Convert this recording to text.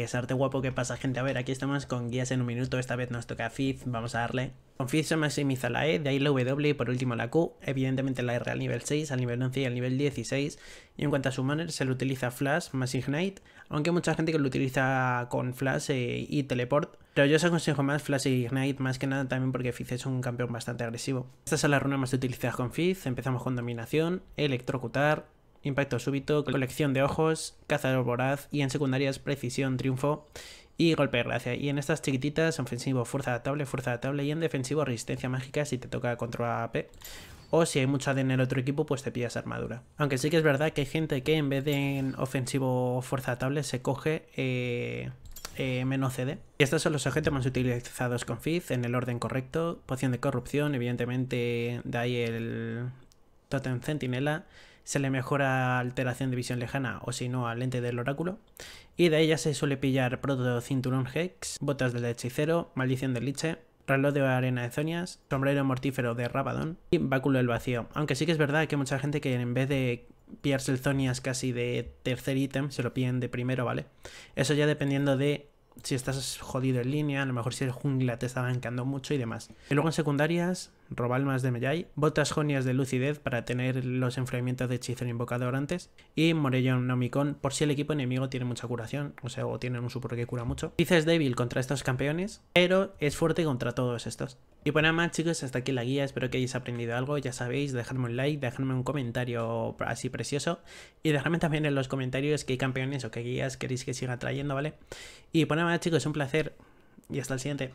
que es arte guapo. que pasa, gente? A ver, aquí estamos con guías en un minuto. Esta vez nos toca Fizz. Vamos a darle. Con Fizz se maximiza la E, de ahí la W y por último la Q. Evidentemente la R al nivel 6, al nivel 11 y al nivel 16. Y en cuanto a su manner se le utiliza Flash más Ignite. Aunque mucha gente que lo utiliza con Flash eh, y Teleport. Pero yo os aconsejo más Flash y e Ignite, más que nada también porque Fizz es un campeón bastante agresivo. Estas son las runas más utilizadas con Fizz. Empezamos con Dominación, Electrocutar, Impacto súbito, colección de ojos, cazador voraz y en secundarias precisión, triunfo y golpe de gracia. Y en estas chiquititas, ofensivo, fuerza adaptable, fuerza adaptable y en defensivo, resistencia mágica si te toca controlar AP. O si hay mucha AD en el otro equipo, pues te pillas armadura. Aunque sí que es verdad que hay gente que en vez de en ofensivo fuerza adaptable se coge eh, eh, menos CD. Y estos son los objetos más utilizados con Fizz en el orden correcto. Poción de corrupción, evidentemente, de ahí el Totem Centinela se le mejora alteración de visión lejana o si no al lente del oráculo. Y de ella se suele pillar proto cinturón Hex, botas del hechicero, maldición del liche, reloj de arena de Zonias, sombrero mortífero de Rabadon y báculo del vacío. Aunque sí que es verdad que hay mucha gente que en vez de pillarse el Zonias casi de tercer ítem, se lo piden de primero, ¿vale? Eso ya dependiendo de si estás jodido en línea, a lo mejor si el jungla te está bancando mucho y demás. Y luego en secundarias, robalmas de Mejai botas jonias de lucidez para tener los enfriamientos de en invocador antes, y Morellón Nomicon por si el equipo enemigo tiene mucha curación, o sea, o tienen un super que cura mucho. es débil contra estos campeones, pero es fuerte contra todos estos. Y pues nada más chicos, hasta aquí la guía, espero que hayáis aprendido algo, ya sabéis, dejadme un like, dejadme un comentario así precioso y dejadme también en los comentarios qué campeones o qué guías queréis que siga trayendo, ¿vale? Y pues nada más chicos, un placer y hasta el siguiente.